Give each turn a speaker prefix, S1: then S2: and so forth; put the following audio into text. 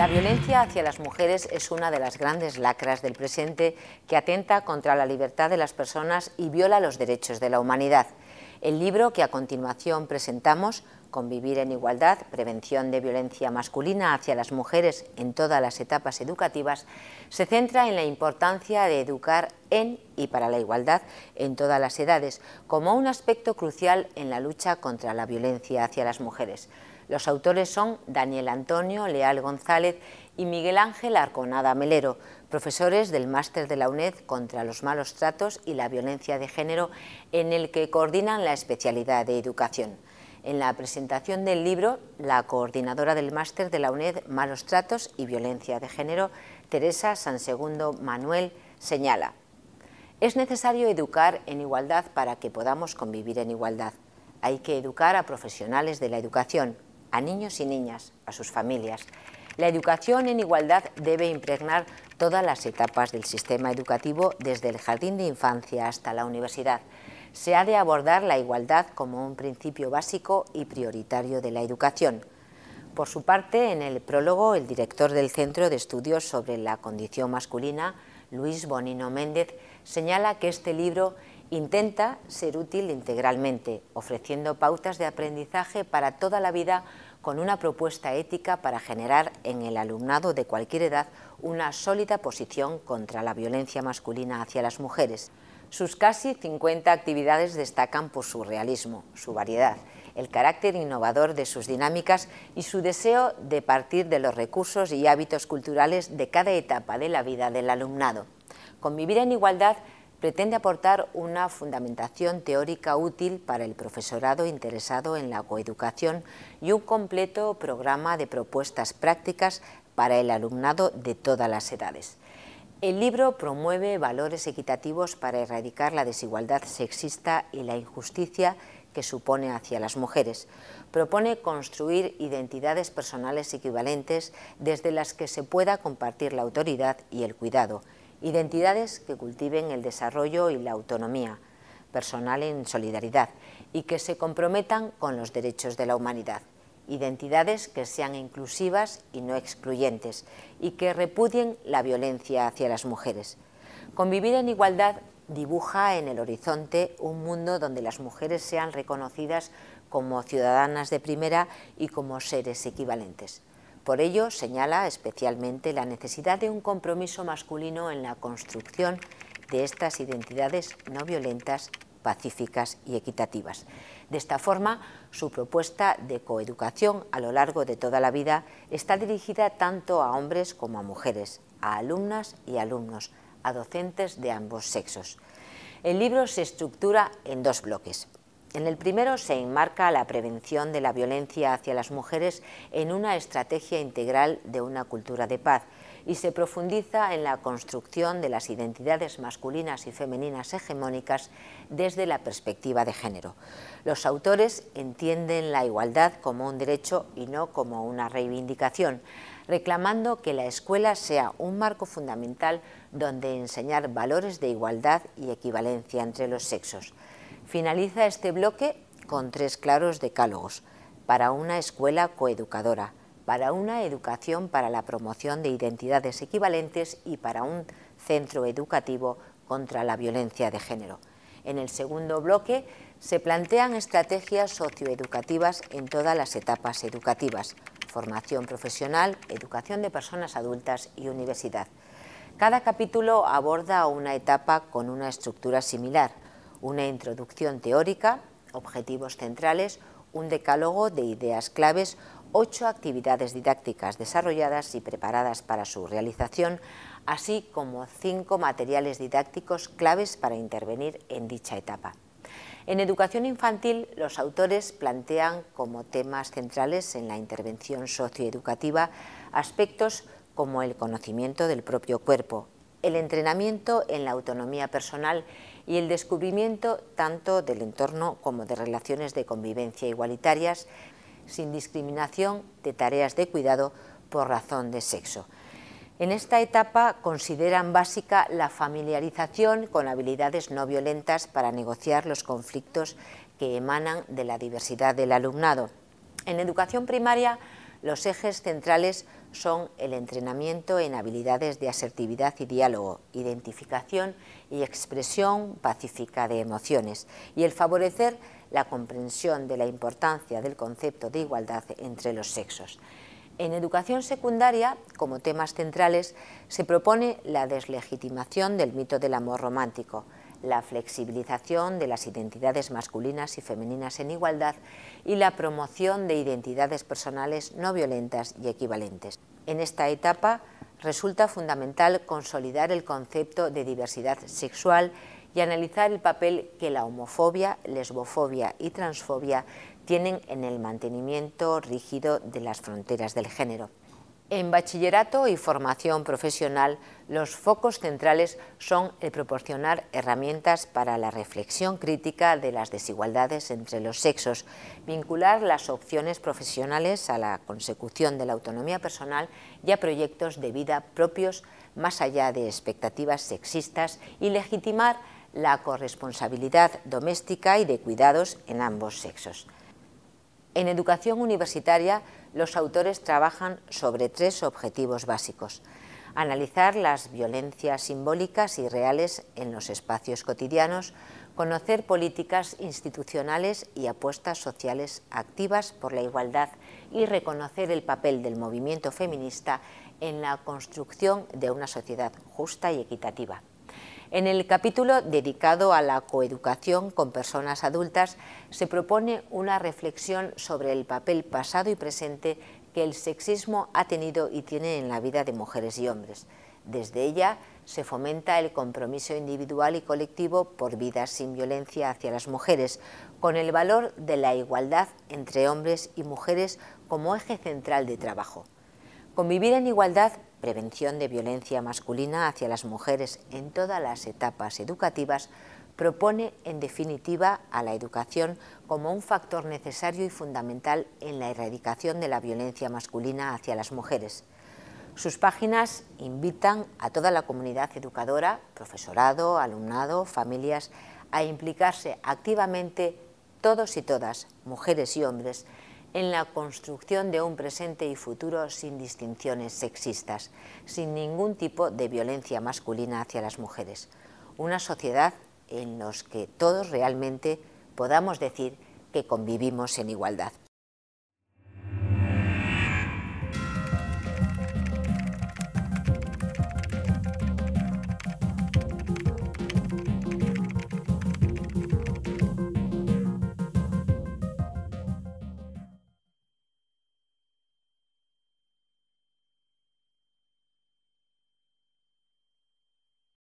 S1: La violencia hacia las mujeres es una de las grandes lacras del presente que atenta contra la libertad de las personas y viola los derechos de la humanidad. El libro que a continuación presentamos, Convivir en Igualdad, Prevención de Violencia Masculina hacia las Mujeres en todas las etapas educativas, se centra en la importancia de educar en y para la igualdad en todas las edades como un aspecto crucial en la lucha contra la violencia hacia las mujeres. Los autores son Daniel Antonio, Leal González y Miguel Ángel Arconada Melero, profesores del Máster de la UNED contra los malos tratos y la violencia de género, en el que coordinan la especialidad de educación. En la presentación del libro, la coordinadora del Máster de la UNED Malos Tratos y Violencia de Género, Teresa Sansegundo Manuel, señala Es necesario educar en igualdad para que podamos convivir en igualdad. Hay que educar a profesionales de la educación, a niños y niñas, a sus familias. La educación en igualdad debe impregnar todas las etapas del sistema educativo, desde el jardín de infancia hasta la universidad. Se ha de abordar la igualdad como un principio básico y prioritario de la educación. Por su parte, en el prólogo, el director del Centro de Estudios sobre la Condición Masculina, Luis Bonino Méndez, señala que este libro Intenta ser útil integralmente, ofreciendo pautas de aprendizaje para toda la vida con una propuesta ética para generar en el alumnado de cualquier edad una sólida posición contra la violencia masculina hacia las mujeres. Sus casi 50 actividades destacan por su realismo, su variedad, el carácter innovador de sus dinámicas y su deseo de partir de los recursos y hábitos culturales de cada etapa de la vida del alumnado. Convivir en igualdad pretende aportar una fundamentación teórica útil para el profesorado interesado en la coeducación y un completo programa de propuestas prácticas para el alumnado de todas las edades. El libro promueve valores equitativos para erradicar la desigualdad sexista y la injusticia que supone hacia las mujeres. Propone construir identidades personales equivalentes desde las que se pueda compartir la autoridad y el cuidado identidades que cultiven el desarrollo y la autonomía personal en solidaridad y que se comprometan con los derechos de la humanidad, identidades que sean inclusivas y no excluyentes y que repudien la violencia hacia las mujeres. Convivir en igualdad dibuja en el horizonte un mundo donde las mujeres sean reconocidas como ciudadanas de primera y como seres equivalentes. Por ello, señala especialmente la necesidad de un compromiso masculino en la construcción de estas identidades no violentas, pacíficas y equitativas. De esta forma, su propuesta de coeducación a lo largo de toda la vida está dirigida tanto a hombres como a mujeres, a alumnas y alumnos, a docentes de ambos sexos. El libro se estructura en dos bloques. En el primero se enmarca la prevención de la violencia hacia las mujeres en una estrategia integral de una cultura de paz y se profundiza en la construcción de las identidades masculinas y femeninas hegemónicas desde la perspectiva de género. Los autores entienden la igualdad como un derecho y no como una reivindicación, reclamando que la escuela sea un marco fundamental donde enseñar valores de igualdad y equivalencia entre los sexos. Finaliza este bloque con tres claros decálogos, para una escuela coeducadora, para una educación para la promoción de identidades equivalentes y para un centro educativo contra la violencia de género. En el segundo bloque se plantean estrategias socioeducativas en todas las etapas educativas, formación profesional, educación de personas adultas y universidad. Cada capítulo aborda una etapa con una estructura similar, una introducción teórica, objetivos centrales, un decálogo de ideas claves, ocho actividades didácticas desarrolladas y preparadas para su realización, así como cinco materiales didácticos claves para intervenir en dicha etapa. En educación infantil, los autores plantean como temas centrales en la intervención socioeducativa aspectos como el conocimiento del propio cuerpo, el entrenamiento en la autonomía personal y el descubrimiento tanto del entorno como de relaciones de convivencia igualitarias, sin discriminación de tareas de cuidado por razón de sexo. En esta etapa consideran básica la familiarización con habilidades no violentas para negociar los conflictos que emanan de la diversidad del alumnado. En educación primaria los ejes centrales son el entrenamiento en habilidades de asertividad y diálogo, identificación y expresión pacífica de emociones y el favorecer la comprensión de la importancia del concepto de igualdad entre los sexos. En educación secundaria, como temas centrales, se propone la deslegitimación del mito del amor romántico, la flexibilización de las identidades masculinas y femeninas en igualdad y la promoción de identidades personales no violentas y equivalentes. En esta etapa resulta fundamental consolidar el concepto de diversidad sexual y analizar el papel que la homofobia, lesbofobia y transfobia tienen en el mantenimiento rígido de las fronteras del género. En bachillerato y formación profesional, los focos centrales son el proporcionar herramientas para la reflexión crítica de las desigualdades entre los sexos, vincular las opciones profesionales a la consecución de la autonomía personal y a proyectos de vida propios más allá de expectativas sexistas y legitimar la corresponsabilidad doméstica y de cuidados en ambos sexos. En educación universitaria, los autores trabajan sobre tres objetivos básicos. Analizar las violencias simbólicas y reales en los espacios cotidianos, conocer políticas institucionales y apuestas sociales activas por la igualdad y reconocer el papel del movimiento feminista en la construcción de una sociedad justa y equitativa. En el capítulo dedicado a la coeducación con personas adultas se propone una reflexión sobre el papel pasado y presente que el sexismo ha tenido y tiene en la vida de mujeres y hombres. Desde ella se fomenta el compromiso individual y colectivo por vidas sin violencia hacia las mujeres, con el valor de la igualdad entre hombres y mujeres como eje central de trabajo. Convivir en igualdad Prevención de Violencia Masculina hacia las Mujeres en todas las etapas educativas, propone en definitiva a la educación como un factor necesario y fundamental en la erradicación de la violencia masculina hacia las mujeres. Sus páginas invitan a toda la comunidad educadora, profesorado, alumnado, familias, a implicarse activamente todos y todas, mujeres y hombres, en la construcción de un presente y futuro sin distinciones sexistas, sin ningún tipo de violencia masculina hacia las mujeres. Una sociedad en la que todos realmente podamos decir que convivimos en igualdad.